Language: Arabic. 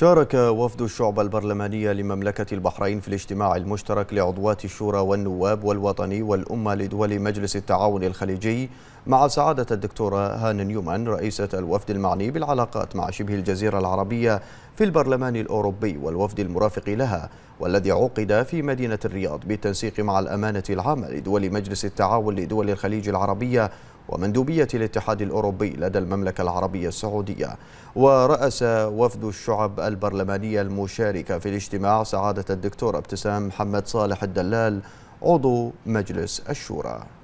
شارك وفد الشعب البرلمانية لمملكة البحرين في الاجتماع المشترك لعضوات الشورى والنواب والوطني والأمة لدول مجلس التعاون الخليجي مع سعادة الدكتورة هان نيومان رئيسة الوفد المعني بالعلاقات مع شبه الجزيرة العربية في البرلمان الأوروبي والوفد المرافق لها والذي عقد في مدينة الرياض بالتنسيق مع الأمانة العامة لدول مجلس التعاون لدول الخليج العربية ومندوبية الاتحاد الأوروبي لدى المملكة العربية السعودية ورأس وفد الشعب البرلمانية المشاركة في الاجتماع سعادة الدكتور ابتسام محمد صالح الدلال عضو مجلس الشورى